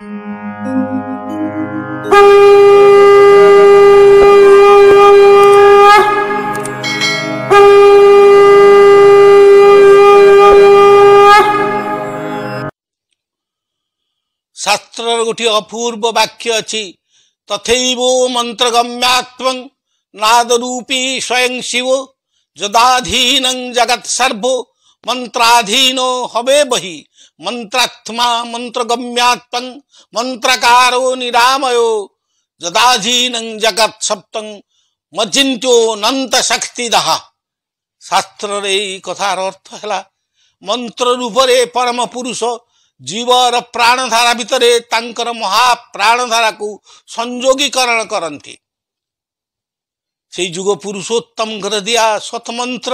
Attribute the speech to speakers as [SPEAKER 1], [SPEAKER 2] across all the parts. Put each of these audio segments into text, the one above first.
[SPEAKER 1] ଶାସ୍ତ୍ରର ଗୋଟିଏ ଅପୂର୍ବ ବାକ୍ୟ ଅଛି ତଥୈବ ମନ୍ତ୍ରଗମ୍ୟାତ୍ମ ନାଦରୂପୀ ସ୍ୱୟଂ ଶିବ ଯଦାଧୀନ ଜଗତ୍ ସର୍ବ मंत्राधीनो हवे बही मंत्रात्मा मंत्रगम्यात्म मंत्रकारो निरामयो जदाधीन जगत सप्तंग मचिन्त्यो नंत शक्ति दाहा শাস্ত্রর এই কথার অর্থ হেলা মন্ত্রর উপরে পরম পুরুষ জীবর প্রাণধারা ভিতরে তাঙ্কর মহাপ্রাণধারাকু সংযোগীকরণ করন্তি সেই যুগ পুরুষোত্তম দিয়া সতমন্ত্র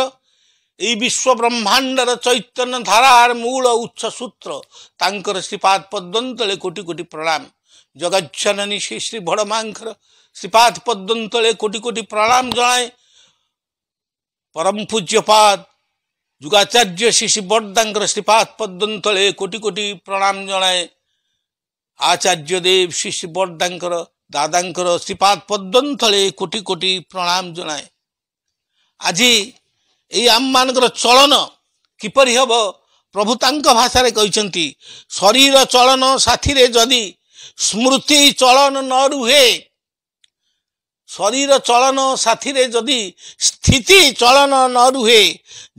[SPEAKER 1] এই বিশ্ব ବ୍ରହ୍ମାଣ୍ଡର ଚୈତନ୍ୟ ଧାରାର ମୂଳ ଉଚ୍ଚ ସୂତ୍ର ତାଙ୍କର ଶ୍ରୀପାଦ ପଦ୍ମନ୍ତଳେ କୋଟି କୋଟି ପ୍ରଣାମ ଜଗଜ୍ଜନନୀ ଶ୍ରୀ ଶ୍ରୀ ଭଡ଼ମାଙ୍କର ଶ୍ରୀପାଦ ପଦ୍ମନ୍ତଳେ କୋଟି କୋଟି ପ୍ରଣାମ ଜଣାଏ ପରମ ପୂଜ୍ୟପାଦ ଯୁଗାଚାର୍ଯ୍ୟ ଶ୍ରୀ ଶ୍ରୀ ବର୍ଦ୍ଦାଙ୍କର ଶ୍ରୀପାଦ ପଦ୍ମନ୍ତଳେ କୋଟି କୋଟି ପ୍ରଣାମ ଜଣାଏ ଆଚାର୍ଯ୍ୟ ଦେବ ଶ୍ରୀ ଶ୍ରୀ ବର୍ଦ୍ଦାଙ୍କର ଦାଦାଙ୍କର ଶ୍ରୀପାଦ ପଦ୍ମନ୍ତଳେ କୋଟି କୋଟି ପ୍ରଣାମ ଜଣାଏ ଆଜି ଏଇ ଆମମାନଙ୍କର ଚଳନ କିପରି ହେବ ପ୍ରଭୁ ତାଙ୍କ ଭାଷାରେ କହିଛନ୍ତି ଶରୀର ଚଳନ ସାଥିରେ ଯଦି ସ୍ମୃତି ଚଳନ ନ ରୁହେ ଶରୀର ଚଳନ ସାଥିରେ ଯଦି ସ୍ଥିତି ଚଳନ ନ ରୁହେ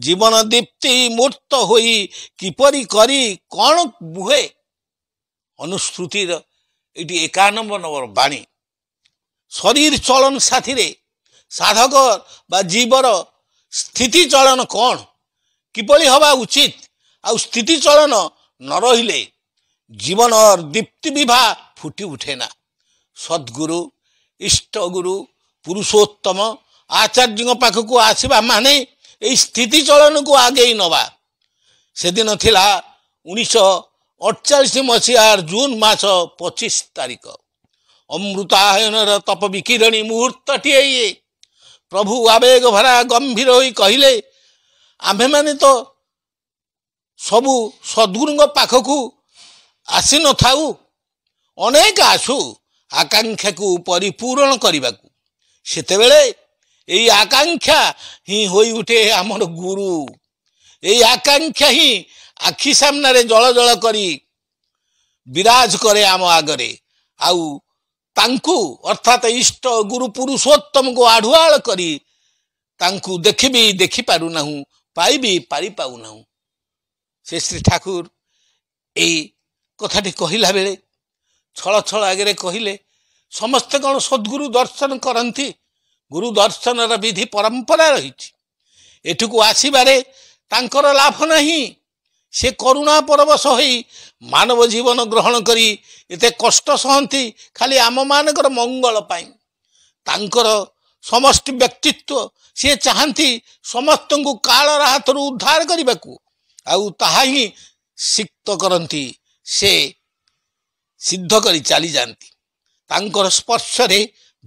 [SPEAKER 1] ଜୀବନ ଦୀପ୍ତି ମୂର୍ତ୍ତ ହୋଇ କିପରି କରି କ'ଣ ବୁହେ ଅନୁସ୍ମୃତିର ଏଇଠି ଏକା ନମ୍ବର ନମ୍ବର ବାଣୀ ଶରୀର ଚଳନ ସାଥିରେ ସାଧକ ବା ଜୀବର ସ୍ଥିତିଚଳନ କ'ଣ କିଭଳି ହେବା ଉଚିତ ଆଉ ସ୍ଥିତିଚଳନ ନ ରହିଲେ ଜୀବନ ଦୀପ୍ତି ବିଭା ଫୁଟି ଉଠେ ନା ସଦ୍ଗୁରୁ ଇଷ୍ଟଗୁରୁ ପୁରୁଷୋତ୍ତମ ଆଚାର୍ଯ୍ୟଙ୍କ ପାଖକୁ ଆସିବା ମାନେ ଏଇ ସ୍ଥିତିଚଳନକୁ ଆଗେଇ ନେବା ସେଦିନ ଥିଲା ଉଣେଇଶହ ଅଠଚାଳିଶ ମସିହାର ଜୁନ୍ ମାସ ପଚିଶ ତାରିଖ ଅମୃତାୟନର ତପ ବିକିରଣୀ ମୁହୂର୍ତ୍ତଟିଏ ଇଏ ପ୍ରଭୁ ଆବେଗ ଭରା ଗମ୍ଭୀର ହୋଇ କହିଲେ ଆମ୍ଭେମାନେ ତ ସବୁ ସଦ୍ଗୁରୁଙ୍କ ପାଖକୁ ଆସିନଥାଉ ଅନେକ ଆସୁ ଆକାଂକ୍ଷାକୁ ପରିପୂରଣ କରିବାକୁ ସେତେବେଳେ ଏଇ ଆକାଂକ୍ଷା ହିଁ ହୋଇ ଉଠେ ଆମର ଗୁରୁ ଏଇ ଆକାଂକ୍ଷା ହିଁ ଆଖି ସାମ୍ନାରେ ଜଳ ଜଳ କରି ବିରାଜ କରେ ଆମ ଆଗରେ ଆଉ ତାଙ୍କୁ ଅର୍ଥାତ ଇଷ୍ଟ ଗୁରୁ ପୁରୁଷୋତ୍ତମକୁ ଆଢୁଆଳ କରି ତାଙ୍କୁ ଦେଖିବି ଦେଖିପାରୁନାହୁଁ ପାଇବି ପାରିପାରୁନାହୁଁ ସେ ଶ୍ରୀ ଠାକୁର ଏଇ କଥାଟି କହିଲା ବେଳେ ଛଳ ଛଳ ଆଗରେ କହିଲେ ସମସ୍ତେ କ'ଣ ସଦ୍ଗୁରୁ ଦର୍ଶନ କରନ୍ତି ଗୁରୁ ଦର୍ଶନର ବିଧି ପରମ୍ପରା ରହିଛି ଏଠିକୁ ଆସିବାରେ ତାଙ୍କର ଲାଭ ନାହିଁ ସେ କରୁଣା ପରବଶ ହୋଇ ମାନବ ଜୀବନ ଗ୍ରହଣ କରି ଏତେ କଷ୍ଟ ସହନ୍ତି ଖାଲି ଆମମାନଙ୍କର ମଙ୍ଗଳ ପାଇଁ ତାଙ୍କର ସମଷ୍ଟି ବ୍ୟକ୍ତିତ୍ୱ ସିଏ ଚାହାନ୍ତି ସମସ୍ତଙ୍କୁ କାଳର ହାତରୁ ଉଦ୍ଧାର କରିବାକୁ ଆଉ ତାହା ହିଁ ସିକ୍ତ କରନ୍ତି ସେ ସିଦ୍ଧ କରି ଚାଲିଯାଆନ୍ତି ତାଙ୍କର ସ୍ପର୍ଶରେ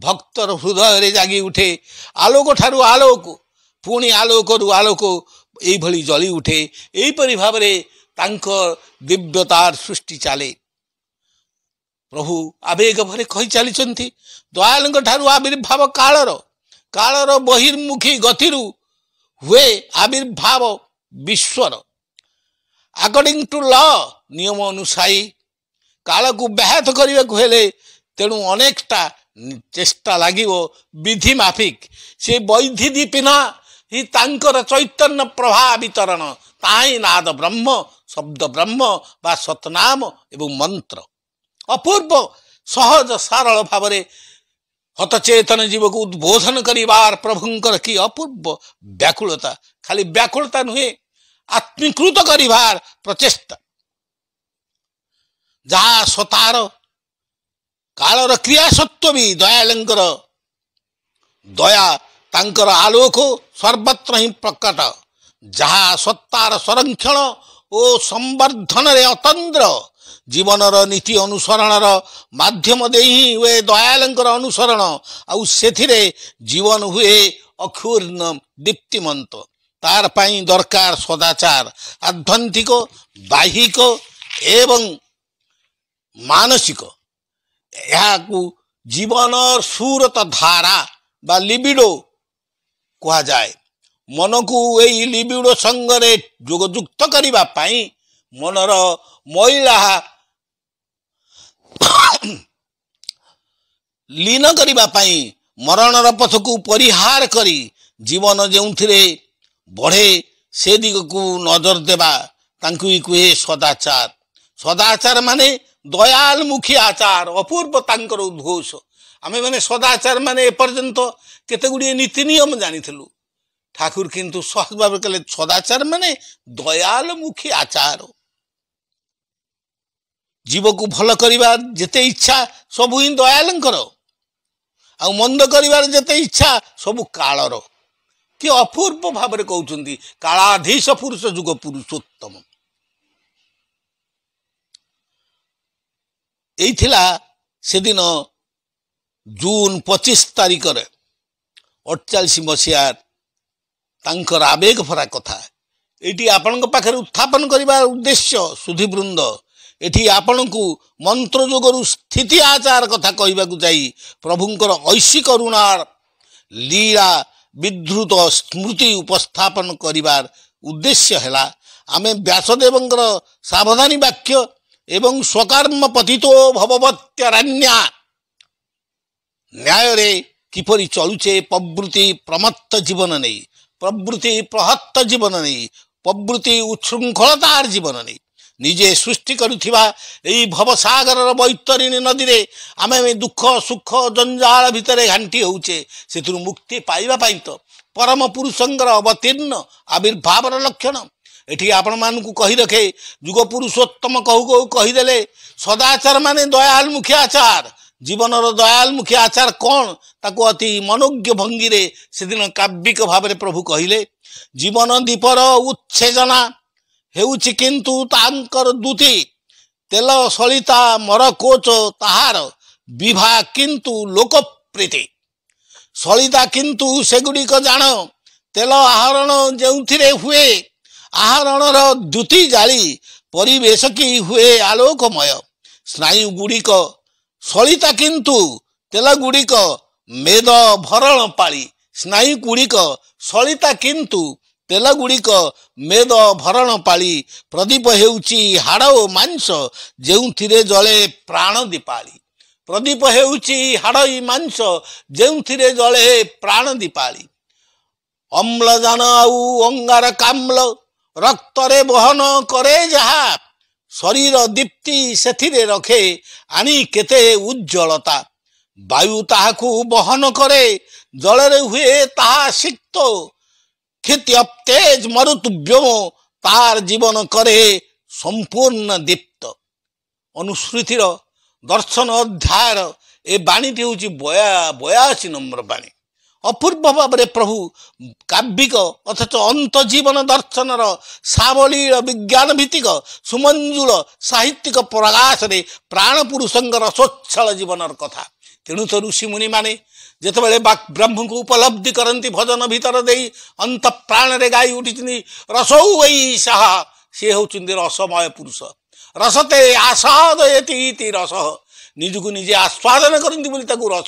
[SPEAKER 1] ଭକ୍ତର ହୃଦୟରେ ଜାଗି ଉଠେ ଆଲୋକଠାରୁ ଆଲୋକ ପୁଣି ଆଲୋକରୁ ଆଲୋକ ଏଇଭଳି ଜଳି ଉଠେ ଏହିପରି ଭାବରେ ତାଙ୍କ ଦିବ୍ୟତାର ସୃଷ୍ଟି ଚାଲେ ପ୍ରଭୁ ଆବେଗ ଭରେ କହି ଚାଲିଛନ୍ତି ଦୟାଲଙ୍କ ଠାରୁ ଆବିର୍ଭାବ କାଳର କାଳର ବହିର୍ମୁଖୀ ଗତିରୁ ହୁଏ ଆବିର୍ଭାବ ବିଶ୍ୱର ଆକର୍ଡ଼ିଂ ଟୁ ଲ ନିୟମ ଅନୁସାୟୀ କାଳକୁ ବ୍ୟାହତ କରିବାକୁ ହେଲେ ତେଣୁ ଅନେକଟା ଚେଷ୍ଟା ଲାଗିବ ବିଧି ମାଫିକ ସେ ବୈଧି ପିନା हि तंकर चैतन्य প্রভা বিতরণ তাই নাদ ব্রহ্ম শব্দ ব্রহ্ম বা সত নাম এব মন্ত্র অপূর্ব সহজ সরল ভাবে হত চেতন জীবক উদ্বোধন করিবার প্রভুংকর কি অপূর্ব ব্যাকুলতা খালি ব্যাকুলতা নহয়ে আত্মীকৃত করিবার প্রচেষ্টা যাহা সতার কালৰ ক্রিয়া সত্ত্ববি দয়ালংকর দয়া তংকর আলোক ସର୍ବତ୍ର ହିଁ ପ୍ରକଟ ଯାହା ସତ୍ତାର ସଂରକ୍ଷଣ ଓ ସମ୍ବର୍ଦ୍ଧନରେ ଅତନ୍ତ୍ର ଜୀବନର ନୀତି ଅନୁସରଣର ମାଧ୍ୟମ ଦେଇ ହିଁ ହୁଏ ଦୟାଲଙ୍କର ଅନୁସରଣ ଆଉ ସେଥିରେ ଜୀବନ ହୁଏ ଅକ୍ଷୁର୍ଣ୍ଣ ଦୀପ୍ତିମନ୍ତ ତାର ପାଇଁ ଦରକାର ସଦାଚାର ଆଧ୍ୟାନ୍ତିକ ବାହିକ ଏବଂ ମାନସିକ ଏହାକୁ ଜୀବନ ସୁରତ ଧାରା ବା ଲିବିଡ଼ୋ କୁହାଯାଏ ମନକୁ ଏଇ ଲିବିଡ଼ ସଙ୍ଗରେ ଯୋଗଯୁକ୍ତ କରିବା ପାଇଁ ମନର ମଇଳା ଲୀନ କରିବା ପାଇଁ ମରଣର ପଥକୁ ପରିହାର କରି ଜୀବନ ଯେଉଁଥିରେ ବଢ଼େ ସେ ଦିଗକୁ ନଜର ଦେବା ତାଙ୍କୁ ବି କୁହେ ସଦାଚାର ସଦାଚାର ମାନେ ଦୟାଲମୁଖୀ ଆଚାର ଅପୂର୍ବ ତାଙ୍କର ଉଦ୍ଘୋଷ ଆମେ ମାନେ ସଦାଚାର ମାନେ ଏପର୍ଯ୍ୟନ୍ତ କେତେ ଗୁଡ଼ିଏ ନୀତି ନିୟମ ଜାଣିଥିଲୁ ଠାକୁର କିନ୍ତୁ ସହଜ ଭାବରେ କହିଲେ ସଦାଚାର ମାନେ ଦୟାଲମୁଖୀ ଆଚାର ଜୀବକୁ ଭଲ କରିବାର ଯେତେ ଇଚ୍ଛା ସବୁ ହିଁ ଦୟାଲଙ୍କର ଆଉ ମନ୍ଦ କରିବାର ଯେତେ ଇଚ୍ଛା ସବୁ କାଳର କି ଅପୂର୍ବ ଭାବରେ କହୁଛନ୍ତି କାଳାଧୀଶ ପୁରୁଷ ଯୁଗ ପୁରୁଷୋତ୍ତମ ଏଇଥିଲା ସେଦିନ ଜୁନ୍ ପଚିଶ ତାରିଖରେ ଅଠଚାଳିଶ ମସିହାର ତାଙ୍କର ଆବେଗ ଭରା କଥା ଏଇଠି ଆପଣଙ୍କ ପାଖରେ ଉତ୍ଥାପନ କରିବା ଉଦ୍ଦେଶ୍ୟ ସୁଧିବୃନ୍ଦ ଏଠି ଆପଣଙ୍କୁ ମନ୍ତ୍ର ଯୋଗରୁ ସ୍ଥିତି ଆଚାର କଥା କହିବାକୁ ଯାଇ ପ୍ରଭୁଙ୍କର ଐଶୀ କରୁଣାର ଲୀଳା ବିଦ୍ରୁତ ସ୍ମୃତି ଉପସ୍ଥାପନ କରିବାର ଉଦ୍ଦେଶ୍ୟ ହେଲା ଆମେ ବ୍ୟାସଦେବଙ୍କର ସାବଧାନୀ ବାକ୍ୟ ଏବଂ ସ୍ୱକର୍ମ ପତିତ ଭବବତ୍ୟାରଣ୍ୟା ନ୍ୟାୟରେ କିପରି ଚଳୁଛେ ପ୍ରବୃତ୍ତି ପ୍ରମତ୍ତ ଜୀବନ ନେଇ ପ୍ରବୃତ୍ତି ପ୍ରହତ୍ତ ଜୀବନ ନେଇ ପ୍ରବୃତ୍ତି ଉଚ୍ଛୃଙ୍ଖଳତାର ଜୀବନ ନେଇ ନିଜେ ସୃଷ୍ଟି କରୁଥିବା ଏଇ ଭବସାଗରର ବୈତରିଣୀ ନଦୀରେ ଆମେ ଦୁଃଖ ସୁଖ ଜଞ୍ଜାଳ ଭିତରେ ଘାଣ୍ଟି ହେଉଛେ ସେଥିରୁ ମୁକ୍ତି ପାଇବା ପାଇଁ ତ ପରମ ପୁରୁଷଙ୍କର ଅବତୀର୍ଣ୍ଣ ଆବିର୍ଭାବର ଲକ୍ଷଣ ଏଠି ଆପଣମାନଙ୍କୁ କହି ରଖେ ଯୁଗ ପୁରୁଷୋତ୍ତମ କହୁ କହୁ କହିଦେଲେ ସଦାଚାର ମାନେ ଦୟାଲ ଆଚାର ଜୀବନର ଦୟାଲମୁଖୀ ଆଚାର କ'ଣ ତାକୁ ଅତି ମନୋଜ୍ଞ ଭଙ୍ଗୀରେ ସେଦିନ କାବ୍ୟିକ ଭାବରେ ପ୍ରଭୁ କହିଲେ ଜୀବନ ଦୀପର ଉତ୍ସେଜନା ହେଉଛି କିନ୍ତୁ ତାଙ୍କର ଦୂତି ତେଲ ସଳିତା ମରକୋଚ ତାହାର ବିଭା କିନ୍ତୁ ଲୋକପ୍ରୀତି ସଳିତା କିନ୍ତୁ ସେଗୁଡ଼ିକ ଜାଣ ତେଲ ଆହରଣ ଯେଉଁଥିରେ ହୁଏ ଆହରଣର ଦ୍ୟୁତି ଜାଳି ପରିବେଶ କି ହୁଏ ଆଲୋକମୟ ସ୍ନାୟୁଗୁଡ଼ିକ ସଳିତା କିନ୍ତୁ ତେଲ ଗୁଡ଼ିକ ମେଦ ଭରଣ ପାଳି ସ୍ନାୟୁ ଗୁଡ଼ିକ ସଳିତା କିନ୍ତୁ ତେଲ ଗୁଡ଼ିକ ମେଦ ଭରଣ ପାଳି ପ୍ରଦୀପ ହେଉଛି ହାଡ଼ ଓ ମାଂସ ଯେଉଁଥିରେ ଜଳେ ପ୍ରାଣ ଦୀପାଳି ପ୍ରଦୀପ ହେଉଛି ହାଡ଼ ଇ ମାଂସ ଯେଉଁଥିରେ ଜଳେ ପ୍ରାଣ ଦୀପାଳି ଅମ୍ଳଜାନ ଆଉ ଅଙ୍ଗାର ଅଙ୍ଗାରକାମ୍ଳ ରକ୍ତରେ ବହନ କରେ ଯାହା ଶରୀର ଦୀପ୍ତି ସେଥିରେ ରଖେ ଆଣି କେତେ ଉଜ୍ଜଳତା ବାୟୁ ତାହାକୁ ବହନ କରେ ଜଳରେ ହୁଏ ତାହା ସିକ୍ତ କ୍ଷିତ୍ୟପ୍ତେଜ ମରୁତୁବ୍ୟମ ତାର ଜୀବନ କରେ ସମ୍ପୂର୍ଣ୍ଣ ଦୀପ୍ତ ଅନୁସୃତିର ଦର୍ଶନ ଅଧ୍ୟାୟର ଏ ବାଣୀଟି ହେଉଛି ବୟା ବୟାଅଶୀ ନମ୍ବର ବାଣୀ ଅପୂର୍ବ ଭାବରେ ପ୍ରଭୁ କାବ୍ୟିକ ଅଥଚ ଅନ୍ତ ଜୀବନ ଦର୍ଶନର ସାବଳୀଳ ବିଜ୍ଞାନ ଭିତ୍ତିକ ସୁମଞ୍ଜୁଳ ସାହିତ୍ୟିକ ପ୍ରକାଶରେ ପ୍ରାଣ ପୁରୁଷଙ୍କର ସ୍ୱଚ୍ଛଳ ଜୀବନର କଥା ତେଣୁ ତ ଋଷିମୁନିମାନେ ଯେତେବେଳେ ବ୍ରହ୍ମଙ୍କୁ ଉପଲବ୍ଧି କରନ୍ତି ଭଜନ ଭିତର ଦେଇ ଅନ୍ତଃ ପ୍ରାଣରେ ଗାଇ ଉଠିଛନ୍ତି ରସୌ ଏଇ ସାହା ସିଏ ହେଉଛନ୍ତି ରସମୟ ପୁରୁଷ ରସତେ ଆସାଦ ଏତି ରସ निजको निजे आस्वादन कति रस कुरा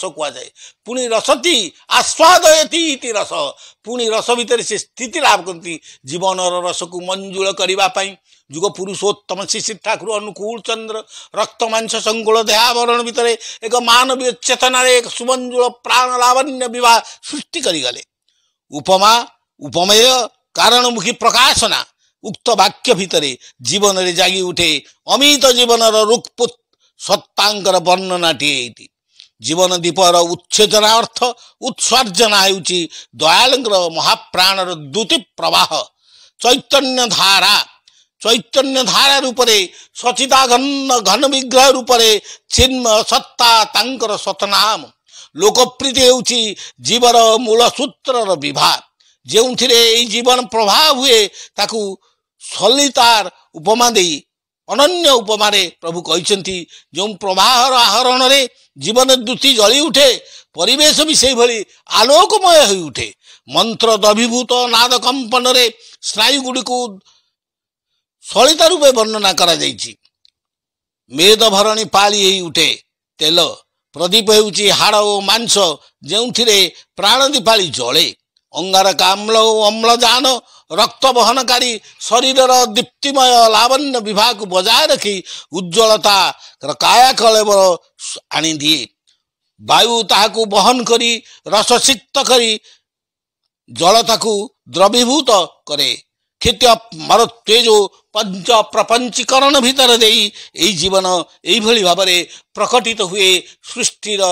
[SPEAKER 1] पूर्ण रसति आस् रस पछि रस भित्र लाभ कति जीवन रसको मञ्जुलुषोत्तम शिशि ठाकुर अनुकूल चन्द्र रक्तमास सङ्कुल देहावरण भित्र एक मानवीय चेतन एक सुमञ्जुल प्राण लाभान्य विवाह सृष्टिले उपमा उपमेय कारणमुखी प्रकाशना उक्त वाक्य भित्र जीवन रे जागि उठे अमित जीवन रुक् ସତ୍ତାଙ୍କର ବର୍ଣ୍ଣନାଟିଏ ଏଇଠି ଜୀବନ ଦୀପର ଉଚ୍ଛେଦନା ଅର୍ଥ ଉତ୍ସର୍ଜନା ହେଉଛି ଦୟାଳୁଙ୍କର ମହାପ୍ରାଣର ଦ୍ୟୁତି ପ୍ରବାହ ଚୈତନ୍ୟ ଧାରା ଚୈତନ୍ୟ ଧାରା ରୂପରେ ସଚିତାଘନ ଘନ ବିଗ୍ରହ ରୂପରେ ଚିନ୍ମ ସତ୍ତା ତାଙ୍କର ସତନାମ ଲୋକପ୍ରୀତି ହେଉଛି ଜୀବର ମୂଳସୂତ୍ରର ବିଭାଗ ଯେଉଁଥିରେ ଏଇ ଜୀବନ ପ୍ରବାହ ହୁଏ ତାକୁ ସଲିତାର ଉପମା ଦେଇ ଅନନ୍ୟ ଉପମାରେ ପ୍ରଭୁ କହିଛନ୍ତି ଯେଉଁ ପ୍ରବାହର ଆହରଣରେ ଜୀବନ ଦୃତି ଜଳି ଉଠେ ପରିବେଶ ବି ସେହିଭଳି ଆଲୋକମୟ ହୋଇଉଠେ ମନ୍ତ୍ର ଦଭିଭୂତ ନାଦ କମ୍ପନରେ ସ୍ନାୟୁଗୁଡ଼ିକୁ ସଳିତ ରୂପେ ବର୍ଣ୍ଣନା କରାଯାଇଛି ମେଦ ଭରଣୀ ପାଳି ହେଇ ଉଠେ ତେଲ ପ୍ରଦୀପ ହେଉଛି ହାଡ଼ ଓ ମାଂସ ଯେଉଁଥିରେ ପ୍ରାଣ ଦୀପାଳି ଜଳେ ଅଙ୍ଗାରକାମ୍ଳ ଓ ଅମ୍ଳଜାନ ରକ୍ତ ବହନକାରୀ ଶରୀରର ଦୀପ୍ତିମୟ ଲାବଣ୍ୟ ବିଭାଗକୁ ବଜାୟ ରଖି ଉଜ୍ଜଳତାର କାୟାକଳେବ ଆଣିଦିଏ ବାୟୁ ତାହାକୁ ବହନ କରି ରସସିକ୍ତ କରି ଜଳ ତାକୁ ଦ୍ରବୀଭୂତ କରେ କ୍ଷତ୍ୟ ମରତ୍ୱେଜ ପଞ୍ଚ ପ୍ରପଞ୍ଚୀକରଣ ଭିତରେ ଦେଇ ଏହି ଜୀବନ ଏହିଭଳି ଭାବରେ ପ୍ରକଟିତ ହୁଏ ସୃଷ୍ଟିର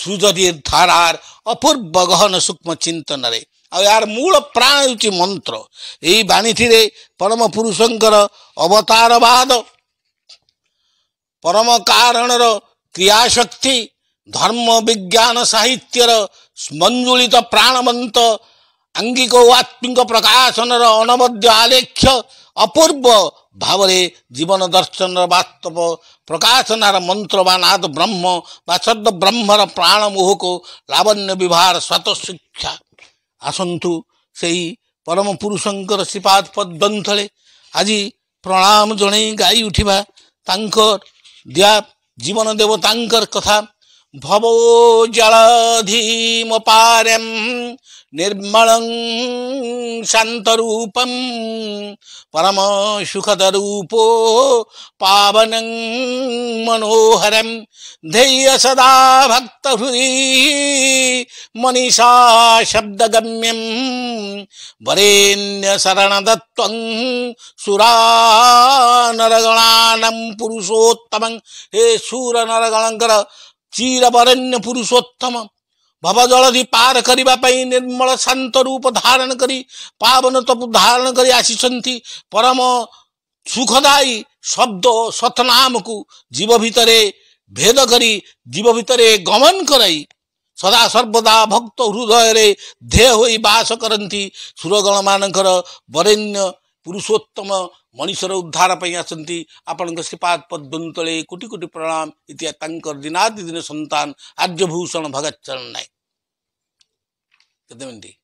[SPEAKER 1] ସୁଜଦୀ ଧାରାର ଅପୂର୍ବ ଗହନ ସୂକ୍ଷ୍ମ ଚିନ୍ତନରେ ଆଉ ଏହାର ମୂଳ ପ୍ରାଣ ହେଉଛି ମନ୍ତ୍ର ଏହି ବାଣୀଥିରେ ପରମ ପୁରୁଷଙ୍କର ଅବତାରବାଦ ପରମ କାରଣର କ୍ରିୟାଶକ୍ତି ଧର୍ମ ବିଜ୍ଞାନ ସାହିତ୍ୟର ମଞ୍ଜୁଳିତ ପ୍ରାଣବନ୍ତ ଆଙ୍ଗିକ ଓ ଆତ୍ମିକ ପ୍ରକାଶନର ଅନବଦ୍ୟ ଆଲେଖ୍ୟ ଅପୂର୍ବ ଭାବରେ ଜୀବନ ଦର୍ଶନର ବାସ୍ତବ प्रकाशनार मंत्र नाद ब्रह्म वद ब्रह्मर प्राण मुह को लावण्य बहार स्वत शिक्षा आसतु से ही परम पुरुष श्रीपाद पद्मे आज प्रणाम जन गाई उठवा दिया जीवन देवता कथा भवो जलधीमपारं निर्मलं शान्तरूपं परमसुखदरूपो पावनं मनोहरं धैर्य सदा भक्तहृदि मनीषा शब्दगम्यं वरेण्यशरणदत्त्वं सुरानरगणानं पुरुषोत्तमं हे शूरनरगणङ्कर ଚିର ଚିରବରଣ୍ୟ ପୁରୁଷୋତ୍ତମ ଭବଜଳଧି ପାର କରିବା ପାଇଁ ନିର୍ମଳ ଶାନ୍ତ ରୂପ ଧାରଣ କରି ପାବନ ତପ ଧାରଣ କରି ଆସିଛନ୍ତି ପରମ ସୁଖଦାୟୀ ଶବ୍ଦ ସତନାମକୁ ଜୀବ ଭିତରେ ଭେଦ କରି ଜୀବ ଭିତରେ ଗମନ କରାଇ ସଦାସର୍ବଦା ଭକ୍ତ ହୃଦୟରେ ଧ୍ୟେୟ ହୋଇ ବାସ କରନ୍ତି ସୁରଗଣମାନଙ୍କର ବରେଣ୍ୟ ପୁରୁଷୋତ୍ତମ ମଣିଷର ଉଦ୍ଧାର ପାଇଁ ଆସନ୍ତି ଆପଣଙ୍କ ଶ୍ରୀପାଦ ପଦ୍ମ ତଳେ କୋଟି କୋଟି ପ୍ରଣାମ ଇତ୍ୟାଦି ତାଙ୍କର ଦିନାଦି ଦିନ ସନ୍ତାନ ଆର୍ଯ୍ୟଭୂଷଣ ଭଗତ ଚରଣ ନାୟକ କେତେ ମିନିଟ୍